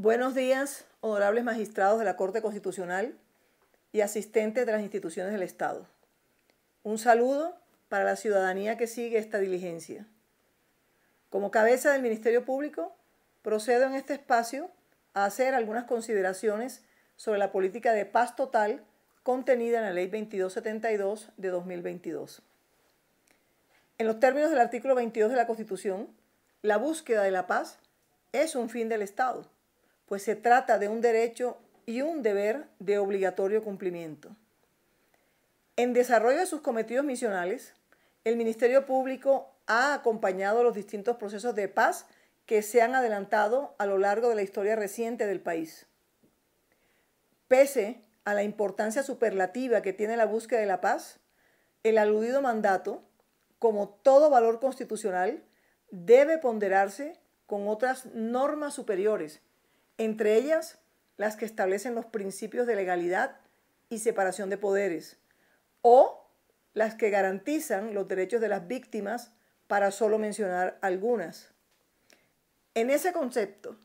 Buenos días, honorables magistrados de la Corte Constitucional y asistentes de las instituciones del Estado. Un saludo para la ciudadanía que sigue esta diligencia. Como cabeza del Ministerio Público, procedo en este espacio a hacer algunas consideraciones sobre la política de paz total contenida en la Ley 2272 de 2022. En los términos del artículo 22 de la Constitución, la búsqueda de la paz es un fin del Estado pues se trata de un derecho y un deber de obligatorio cumplimiento. En desarrollo de sus cometidos misionales, el Ministerio Público ha acompañado los distintos procesos de paz que se han adelantado a lo largo de la historia reciente del país. Pese a la importancia superlativa que tiene la búsqueda de la paz, el aludido mandato, como todo valor constitucional, debe ponderarse con otras normas superiores entre ellas las que establecen los principios de legalidad y separación de poderes, o las que garantizan los derechos de las víctimas, para solo mencionar algunas. En ese concepto,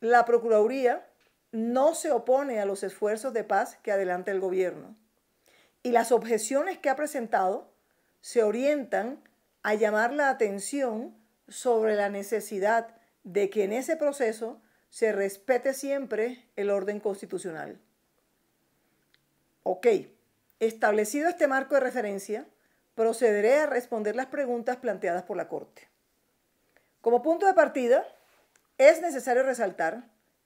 la Procuraduría no se opone a los esfuerzos de paz que adelanta el gobierno y las objeciones que ha presentado se orientan a llamar la atención sobre la necesidad de que en ese proceso se respete siempre el orden constitucional. Ok, establecido este marco de referencia, procederé a responder las preguntas planteadas por la Corte. Como punto de partida, es necesario resaltar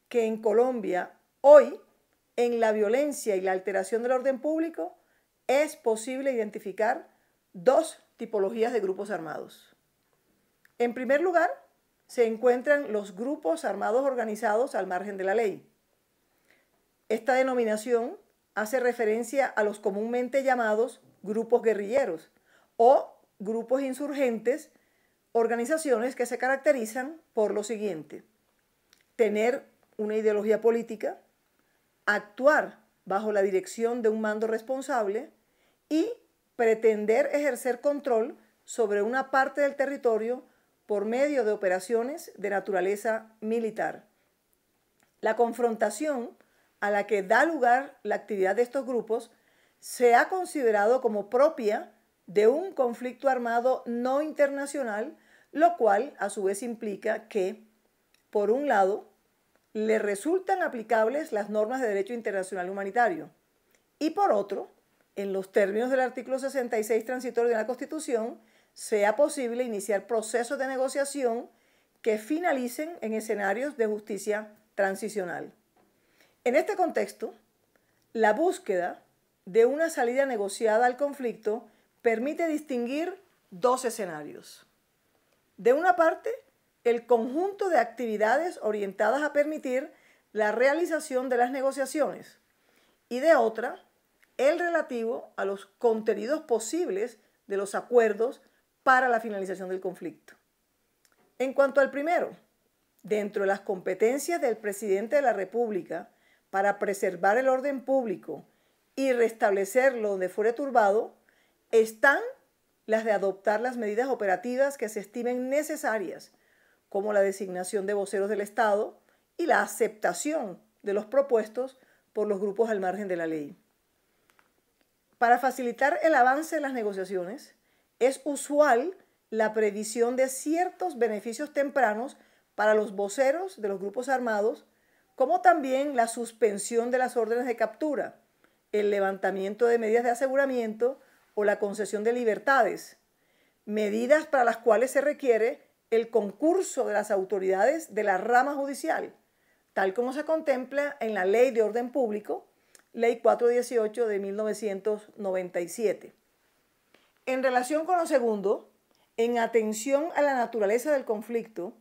que en Colombia hoy, en la violencia y la alteración del orden público, es posible identificar dos tipologías de grupos armados. En primer lugar, se encuentran los grupos armados organizados al margen de la ley. Esta denominación hace referencia a los comúnmente llamados grupos guerrilleros o grupos insurgentes, organizaciones que se caracterizan por lo siguiente. Tener una ideología política, actuar bajo la dirección de un mando responsable y pretender ejercer control sobre una parte del territorio por medio de operaciones de naturaleza militar. La confrontación a la que da lugar la actividad de estos grupos se ha considerado como propia de un conflicto armado no internacional, lo cual a su vez implica que, por un lado, le resultan aplicables las normas de derecho internacional humanitario y por otro, en los términos del artículo 66 transitorio de la Constitución, sea posible iniciar procesos de negociación que finalicen en escenarios de justicia transicional. En este contexto, la búsqueda de una salida negociada al conflicto permite distinguir dos escenarios. De una parte, el conjunto de actividades orientadas a permitir la realización de las negociaciones y de otra, el relativo a los contenidos posibles de los acuerdos para la finalización del conflicto. En cuanto al primero, dentro de las competencias del presidente de la República para preservar el orden público y restablecerlo donde fuere turbado, están las de adoptar las medidas operativas que se estimen necesarias, como la designación de voceros del Estado y la aceptación de los propuestos por los grupos al margen de la ley. Para facilitar el avance de las negociaciones, es usual la previsión de ciertos beneficios tempranos para los voceros de los grupos armados, como también la suspensión de las órdenes de captura, el levantamiento de medidas de aseguramiento o la concesión de libertades, medidas para las cuales se requiere el concurso de las autoridades de la rama judicial, tal como se contempla en la Ley de Orden Público, Ley 418 de 1997. En relación con lo segundo, en atención a la naturaleza del conflicto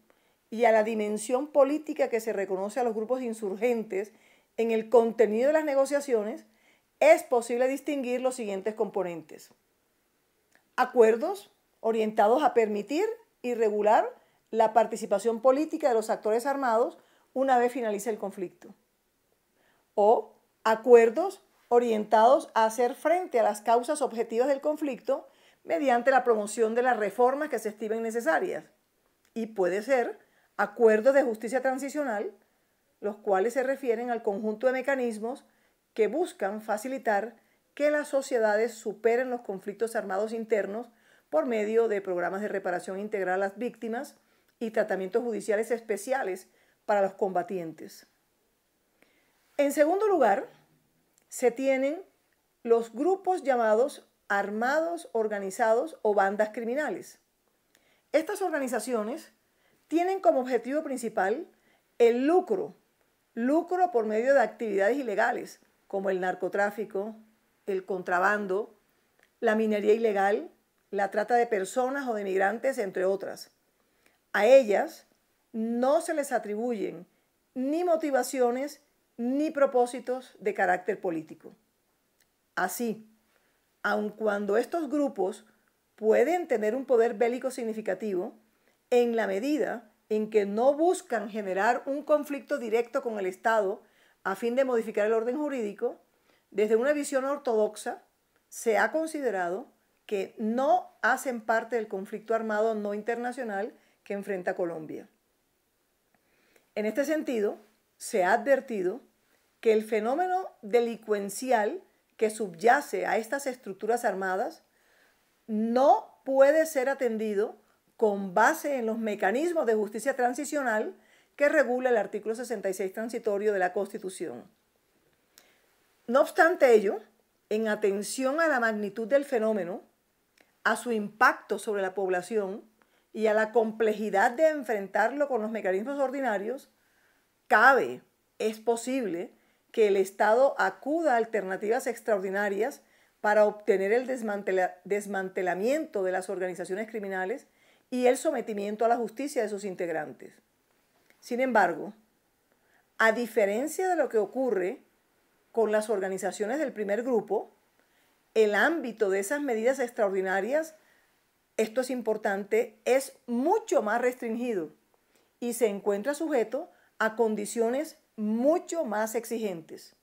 y a la dimensión política que se reconoce a los grupos insurgentes en el contenido de las negociaciones, es posible distinguir los siguientes componentes. Acuerdos orientados a permitir y regular la participación política de los actores armados una vez finalice el conflicto. O acuerdos orientados a hacer frente a las causas objetivas del conflicto mediante la promoción de las reformas que se estimen necesarias y puede ser acuerdos de justicia transicional, los cuales se refieren al conjunto de mecanismos que buscan facilitar que las sociedades superen los conflictos armados internos por medio de programas de reparación integral a las víctimas y tratamientos judiciales especiales para los combatientes. En segundo lugar, se tienen los grupos llamados armados, organizados o bandas criminales. Estas organizaciones tienen como objetivo principal el lucro, lucro por medio de actividades ilegales como el narcotráfico, el contrabando, la minería ilegal, la trata de personas o de migrantes, entre otras. A ellas no se les atribuyen ni motivaciones ni propósitos de carácter político. Así, aun cuando estos grupos pueden tener un poder bélico significativo, en la medida en que no buscan generar un conflicto directo con el Estado a fin de modificar el orden jurídico, desde una visión ortodoxa se ha considerado que no hacen parte del conflicto armado no internacional que enfrenta Colombia. En este sentido, se ha advertido que el fenómeno delincuencial que subyace a estas estructuras armadas no puede ser atendido con base en los mecanismos de justicia transicional que regula el artículo 66 transitorio de la Constitución. No obstante ello, en atención a la magnitud del fenómeno, a su impacto sobre la población y a la complejidad de enfrentarlo con los mecanismos ordinarios, cabe, es posible, que el Estado acuda a alternativas extraordinarias para obtener el desmantelamiento de las organizaciones criminales y el sometimiento a la justicia de sus integrantes. Sin embargo, a diferencia de lo que ocurre con las organizaciones del primer grupo, el ámbito de esas medidas extraordinarias, esto es importante, es mucho más restringido y se encuentra sujeto a condiciones mucho más exigentes.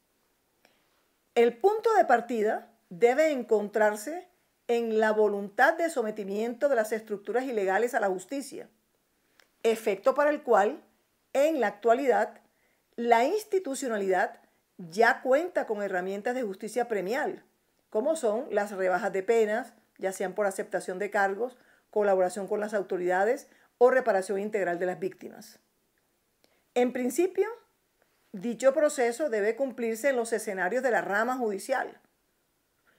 El punto de partida debe encontrarse en la voluntad de sometimiento de las estructuras ilegales a la justicia, efecto para el cual, en la actualidad, la institucionalidad ya cuenta con herramientas de justicia premial, como son las rebajas de penas, ya sean por aceptación de cargos, colaboración con las autoridades o reparación integral de las víctimas. En principio, Dicho proceso debe cumplirse en los escenarios de la rama judicial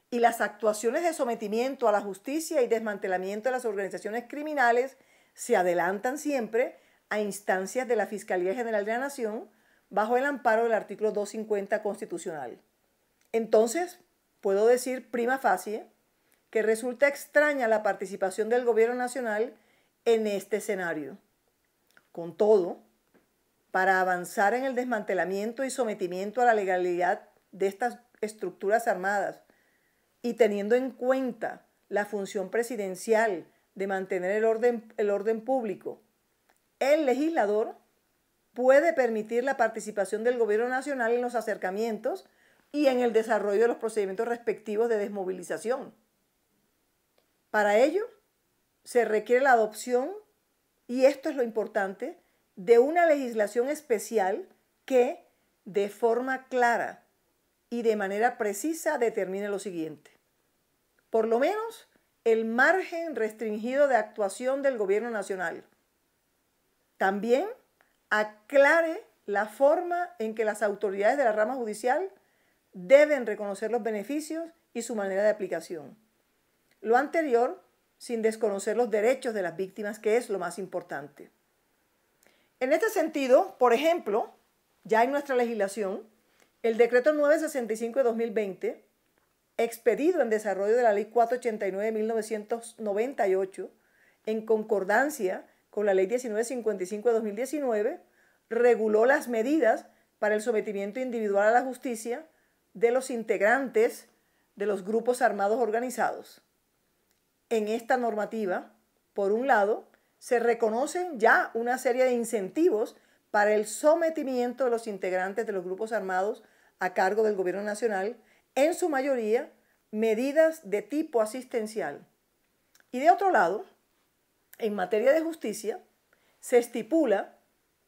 y las actuaciones de sometimiento a la justicia y desmantelamiento de las organizaciones criminales se adelantan siempre a instancias de la Fiscalía General de la Nación bajo el amparo del artículo 250 constitucional. Entonces, puedo decir prima facie que resulta extraña la participación del Gobierno Nacional en este escenario. Con todo, para avanzar en el desmantelamiento y sometimiento a la legalidad de estas estructuras armadas y teniendo en cuenta la función presidencial de mantener el orden, el orden público, el legislador puede permitir la participación del gobierno nacional en los acercamientos y en el desarrollo de los procedimientos respectivos de desmovilización. Para ello, se requiere la adopción, y esto es lo importante, de una legislación especial que de forma clara y de manera precisa determine lo siguiente. Por lo menos el margen restringido de actuación del gobierno nacional. También aclare la forma en que las autoridades de la rama judicial deben reconocer los beneficios y su manera de aplicación. Lo anterior sin desconocer los derechos de las víctimas, que es lo más importante. En este sentido, por ejemplo, ya en nuestra legislación, el decreto 965 de 2020, expedido en desarrollo de la ley 489 de 1998, en concordancia con la ley 1955 de 2019, reguló las medidas para el sometimiento individual a la justicia de los integrantes de los grupos armados organizados. En esta normativa, por un lado, se reconocen ya una serie de incentivos para el sometimiento de los integrantes de los grupos armados a cargo del gobierno nacional, en su mayoría medidas de tipo asistencial. Y de otro lado, en materia de justicia, se estipula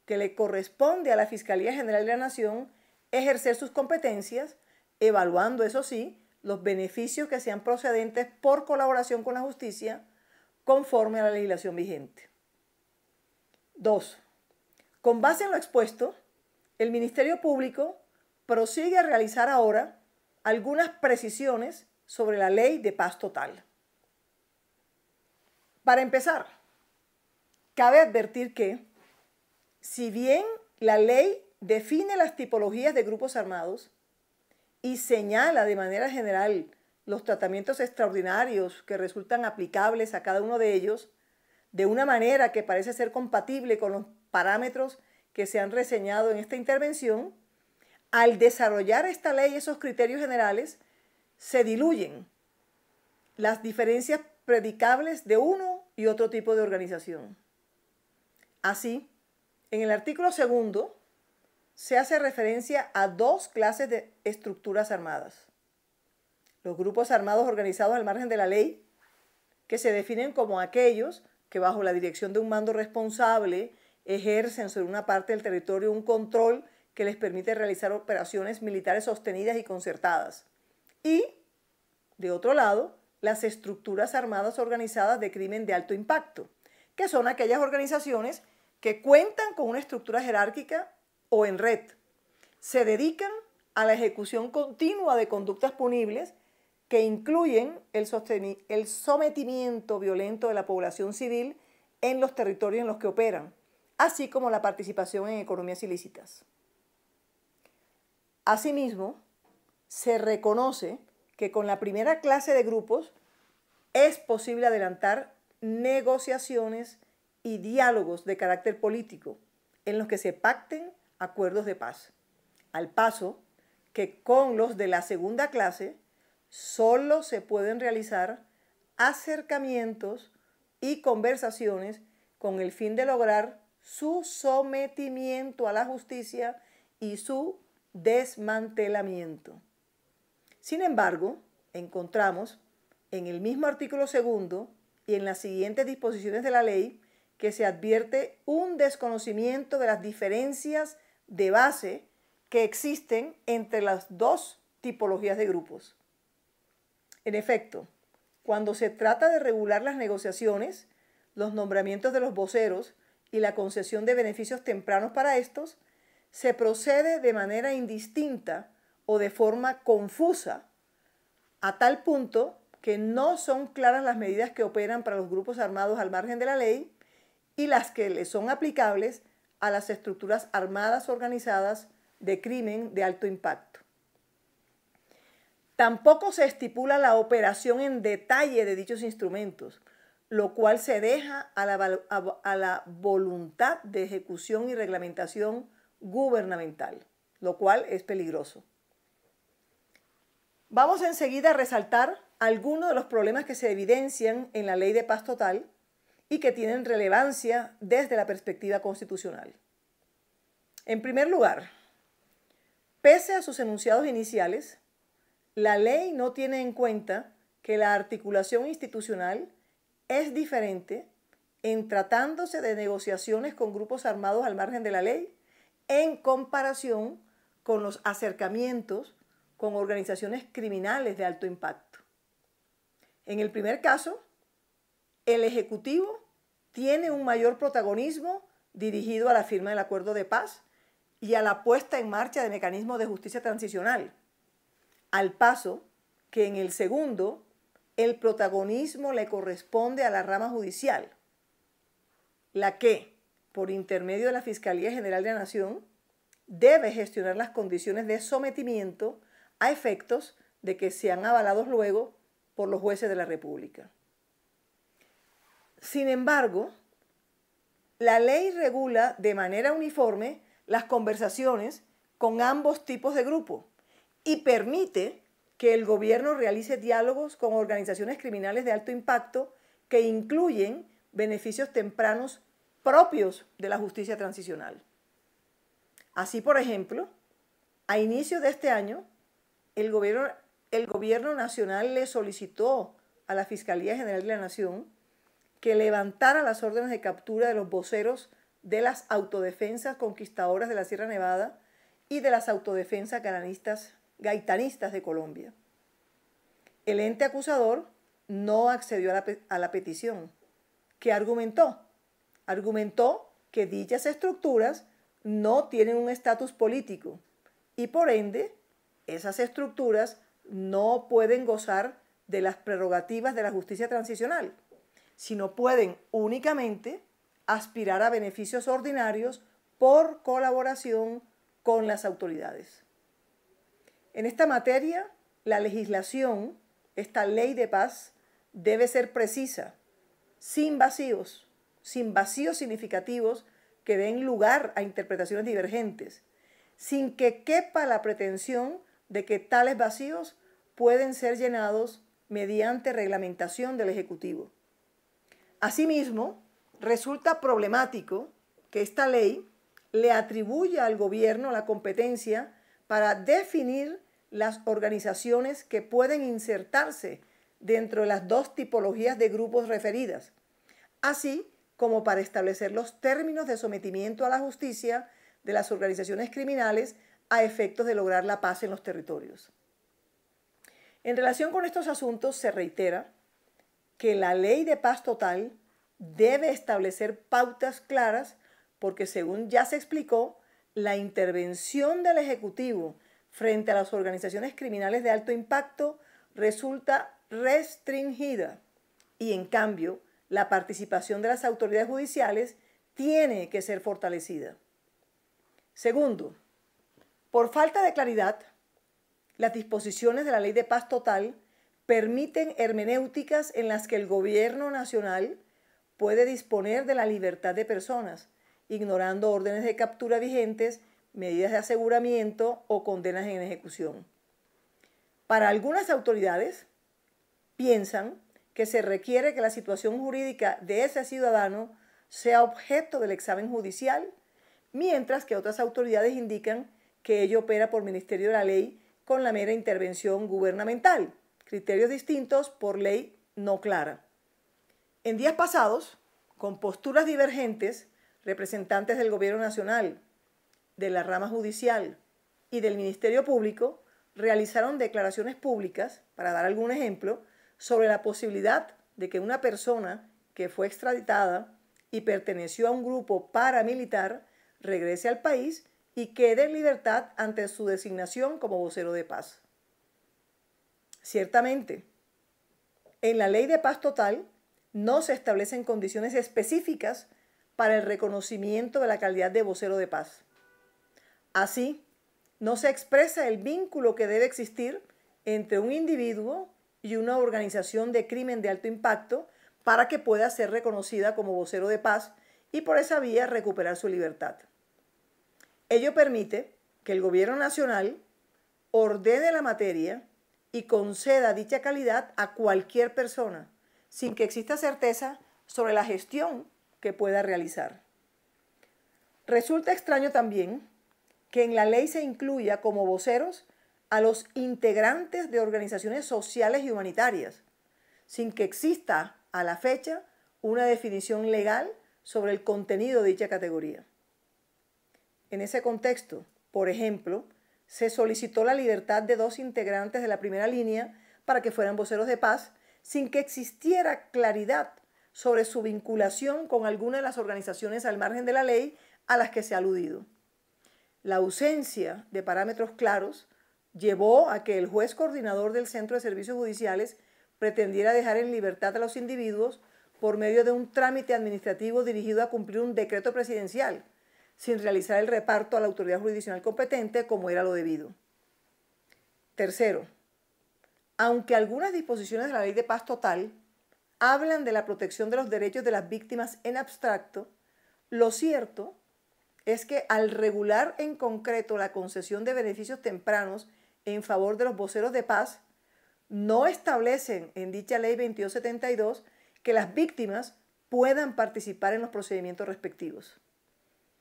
que le corresponde a la Fiscalía General de la Nación ejercer sus competencias, evaluando, eso sí, los beneficios que sean procedentes por colaboración con la justicia conforme a la legislación vigente. Dos. Con base en lo expuesto, el Ministerio Público prosigue a realizar ahora algunas precisiones sobre la ley de paz total. Para empezar, cabe advertir que, si bien la ley define las tipologías de grupos armados y señala de manera general los tratamientos extraordinarios que resultan aplicables a cada uno de ellos, de una manera que parece ser compatible con los parámetros que se han reseñado en esta intervención, al desarrollar esta ley esos criterios generales, se diluyen las diferencias predicables de uno y otro tipo de organización. Así, en el artículo segundo se hace referencia a dos clases de estructuras armadas. Los grupos armados organizados al margen de la ley, que se definen como aquellos que bajo la dirección de un mando responsable ejercen sobre una parte del territorio un control que les permite realizar operaciones militares sostenidas y concertadas. Y, de otro lado, las estructuras armadas organizadas de crimen de alto impacto, que son aquellas organizaciones que cuentan con una estructura jerárquica o en red. Se dedican a la ejecución continua de conductas punibles que incluyen el, sometimiento violento de la población civil en los territorios en los que operan, así como la participación en economías ilícitas. Asimismo, se reconoce que con la primera clase de grupos es posible adelantar negociaciones y diálogos de carácter político en los que se pacten acuerdos de paz, al paso que con los de la segunda clase Solo se pueden realizar acercamientos y conversaciones con el fin de lograr su sometimiento a la justicia y su desmantelamiento. Sin embargo, encontramos en el mismo artículo segundo y en las siguientes disposiciones de la ley que se advierte un desconocimiento de las diferencias de base que existen entre las dos tipologías de grupos. En efecto, cuando se trata de regular las negociaciones, los nombramientos de los voceros y la concesión de beneficios tempranos para estos, se procede de manera indistinta o de forma confusa, a tal punto que no son claras las medidas que operan para los grupos armados al margen de la ley y las que le son aplicables a las estructuras armadas organizadas de crimen de alto impacto. Tampoco se estipula la operación en detalle de dichos instrumentos, lo cual se deja a la, voluntad de ejecución y reglamentación gubernamental, lo cual es peligroso. Vamos enseguida a resaltar algunos de los problemas que se evidencian en la ley de paz total y que tienen relevancia desde la perspectiva constitucional. En primer lugar, pese a sus enunciados iniciales, la ley no tiene en cuenta que la articulación institucional es diferente en tratándose de negociaciones con grupos armados al margen de la ley en comparación con los acercamientos con organizaciones criminales de alto impacto. En el primer caso, el Ejecutivo tiene un mayor protagonismo dirigido a la firma del acuerdo de paz y a la puesta en marcha de mecanismos de justicia transicional al paso que en el segundo el protagonismo le corresponde a la rama judicial, la que, por intermedio de la Fiscalía General de la Nación, debe gestionar las condiciones de sometimiento a efectos de que sean avalados luego por los jueces de la República. Sin embargo, la ley regula de manera uniforme las conversaciones con ambos tipos de grupo, y permite que el gobierno realice diálogos con organizaciones criminales de alto impacto que incluyen beneficios tempranos propios de la justicia transicional. Así, por ejemplo, a inicio de este año, el gobierno, el gobierno nacional le solicitó a la Fiscalía General de la Nación que levantara las órdenes de captura de los voceros de las autodefensas conquistadoras de la Sierra Nevada y de las autodefensas cananistas gaitanistas de Colombia. El ente acusador no accedió a la, petición. ¿Qué argumentó? Argumentó que dichas estructuras no tienen un estatus político y por ende esas estructuras no pueden gozar de las prerrogativas de la justicia transicional, sino pueden únicamente aspirar a beneficios ordinarios por colaboración con las autoridades. En esta materia, la legislación, esta ley de paz, debe ser precisa, sin vacíos, sin vacíos significativos que den lugar a interpretaciones divergentes, sin que quepa la pretensión de que tales vacíos pueden ser llenados mediante reglamentación del Ejecutivo. Asimismo, resulta problemático que esta ley le atribuya al gobierno la competencia para definir las organizaciones que pueden insertarse dentro de las dos tipologías de grupos referidas, así como para establecer los términos de sometimiento a la justicia de las organizaciones criminales a efectos de lograr la paz en los territorios. En relación con estos asuntos se reitera que la ley de paz total debe establecer pautas claras porque según ya se explicó, la intervención del Ejecutivo frente a las organizaciones criminales de alto impacto resulta restringida y en cambio la participación de las autoridades judiciales tiene que ser fortalecida. Segundo, por falta de claridad, las disposiciones de la ley de paz total permiten hermenéuticas en las que el gobierno nacional puede disponer de la libertad de personas, ignorando órdenes de captura vigentes, medidas de aseguramiento o condenas en ejecución. Para algunas autoridades, piensan que se requiere que la situación jurídica de ese ciudadano sea objeto del examen judicial, mientras que otras autoridades indican que ello opera por Ministerio de la Ley con la mera intervención gubernamental, criterios distintos por ley no clara. En días pasados, con posturas divergentes, representantes del Gobierno Nacional, de la rama judicial y del Ministerio Público realizaron declaraciones públicas, para dar algún ejemplo, sobre la posibilidad de que una persona que fue extraditada y perteneció a un grupo paramilitar regrese al país y quede en libertad ante su designación como vocero de paz. Ciertamente, en la ley de paz total no se establecen condiciones específicas para el reconocimiento de la calidad de vocero de paz. Así, no se expresa el vínculo que debe existir entre un individuo y una organización de crimen de alto impacto para que pueda ser reconocida como vocero de paz y por esa vía recuperar su libertad. Ello permite que el Gobierno Nacional ordene la materia y conceda dicha calidad a cualquier persona, sin que exista certeza sobre la gestión que pueda realizar. Resulta extraño también que en la ley se incluya como voceros a los integrantes de organizaciones sociales y humanitarias, sin que exista a la fecha una definición legal sobre el contenido de dicha categoría. En ese contexto, por ejemplo, se solicitó la libertad de dos integrantes de la primera línea para que fueran voceros de paz sin que existiera claridad sobre su vinculación con alguna de las organizaciones al margen de la ley a las que se ha aludido. La ausencia de parámetros claros llevó a que el juez coordinador del Centro de Servicios Judiciales pretendiera dejar en libertad a los individuos por medio de un trámite administrativo dirigido a cumplir un decreto presidencial, sin realizar el reparto a la autoridad jurisdiccional competente como era lo debido. Tercero, aunque algunas disposiciones de la ley de paz total hablan de la protección de los derechos de las víctimas en abstracto, lo cierto es que al regular en concreto la concesión de beneficios tempranos en favor de los voceros de paz, no establecen en dicha ley 2272 que las víctimas puedan participar en los procedimientos respectivos.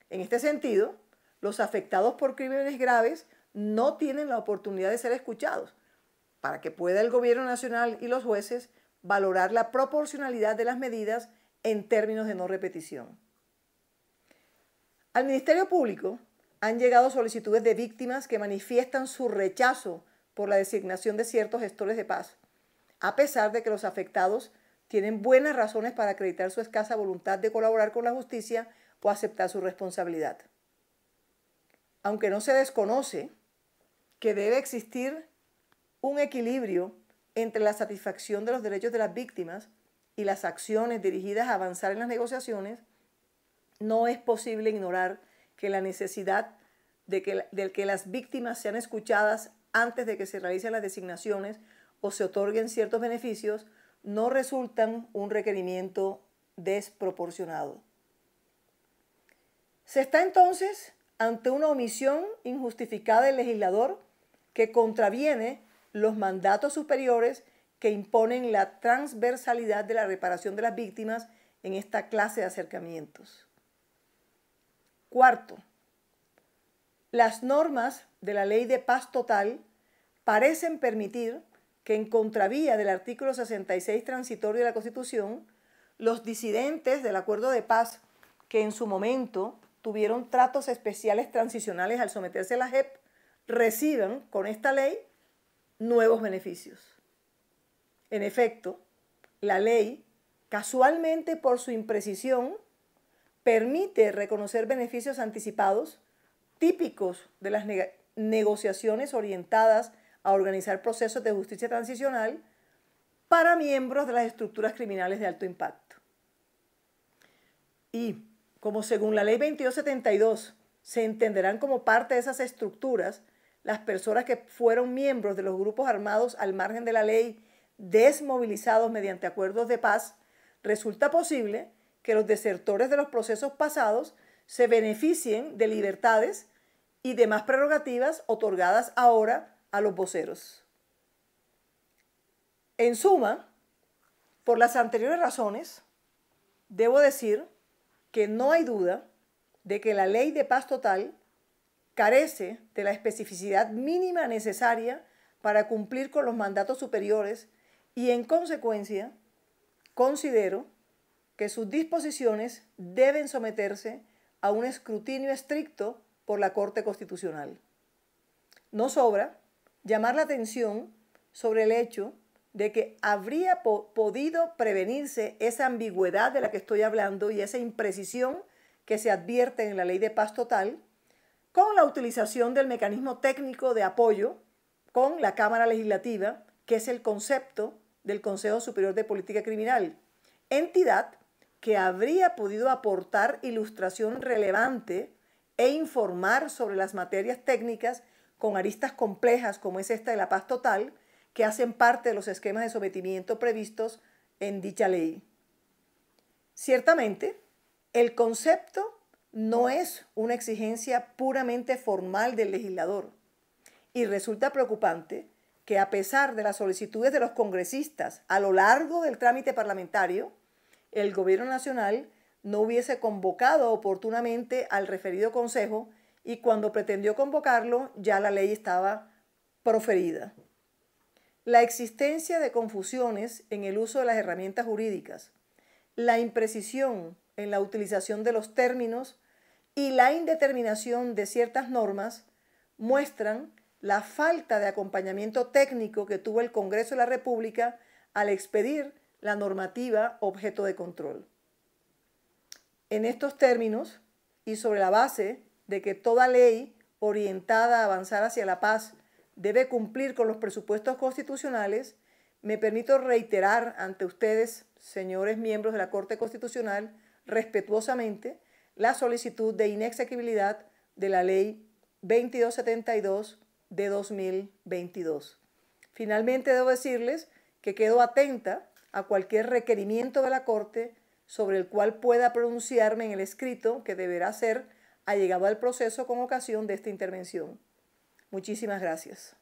En este sentido, los afectados por crímenes graves no tienen la oportunidad de ser escuchados para que pueda el gobierno nacional y los jueces valorar la proporcionalidad de las medidas en términos de no repetición. Al Ministerio Público han llegado solicitudes de víctimas que manifiestan su rechazo por la designación de ciertos gestores de paz, a pesar de que los afectados tienen buenas razones para acreditar su escasa voluntad de colaborar con la justicia o aceptar su responsabilidad. Aunque no se desconoce que debe existir un equilibrio entre la satisfacción de los derechos de las víctimas y las acciones dirigidas a avanzar en las negociaciones, no es posible ignorar que la necesidad de que, las víctimas sean escuchadas antes de que se realicen las designaciones o se otorguen ciertos beneficios no resultan un requerimiento desproporcionado. Se está entonces ante una omisión injustificada del legislador que contraviene los mandatos superiores que imponen la transversalidad de la reparación de las víctimas en esta clase de acercamientos. Cuarto, las normas de la ley de paz total parecen permitir que en contravía del artículo 66 transitorio de la Constitución, los disidentes del acuerdo de paz que en su momento tuvieron tratos especiales transicionales al someterse a la JEP, reciban con esta ley nuevos beneficios. En efecto, la ley, casualmente por su imprecisión, permite reconocer beneficios anticipados típicos de las negociaciones orientadas a organizar procesos de justicia transicional para miembros de las estructuras criminales de alto impacto. Y como según la ley 2272 se entenderán como parte de esas estructuras las personas que fueron miembros de los grupos armados al margen de la ley desmovilizados mediante acuerdos de paz, resulta posible que los desertores de los procesos pasados se beneficien de libertades y demás prerrogativas otorgadas ahora a los voceros. En suma, por las anteriores razones, debo decir que no hay duda de que la ley de paz total carece de la especificidad mínima necesaria para cumplir con los mandatos superiores y en consecuencia considero que sus disposiciones deben someterse a un escrutinio estricto por la Corte Constitucional. No sobra llamar la atención sobre el hecho de que habría podido prevenirse esa ambigüedad de la que estoy hablando y esa imprecisión que se advierte en la ley de paz total con la utilización del mecanismo técnico de apoyo con la Cámara Legislativa, que es el concepto del Consejo Superior de Política Criminal, entidad que habría podido aportar ilustración relevante e informar sobre las materias técnicas con aristas complejas como es esta de la paz total, que hacen parte de los esquemas de sometimiento previstos en dicha ley. Ciertamente, el concepto no es una exigencia puramente formal del legislador. Y resulta preocupante que a pesar de las solicitudes de los congresistas a lo largo del trámite parlamentario, el Gobierno Nacional no hubiese convocado oportunamente al referido Consejo y cuando pretendió convocarlo ya la ley estaba proferida. La existencia de confusiones en el uso de las herramientas jurídicas, la imprecisión en la utilización de los términos y la indeterminación de ciertas normas muestran la falta de acompañamiento técnico que tuvo el Congreso de la República al expedir la normativa objeto de control. En estos términos y sobre la base de que toda ley orientada a avanzar hacia la paz debe cumplir con los presupuestos constitucionales, me permito reiterar ante ustedes, señores miembros de la Corte Constitucional, respetuosamente la solicitud de inexequibilidad de la Ley 2272 de 2022. Finalmente, debo decirles que quedo atenta a cualquier requerimiento de la Corte sobre el cual pueda pronunciarme en el escrito que deberá ser allegado al proceso con ocasión de esta intervención. Muchísimas gracias.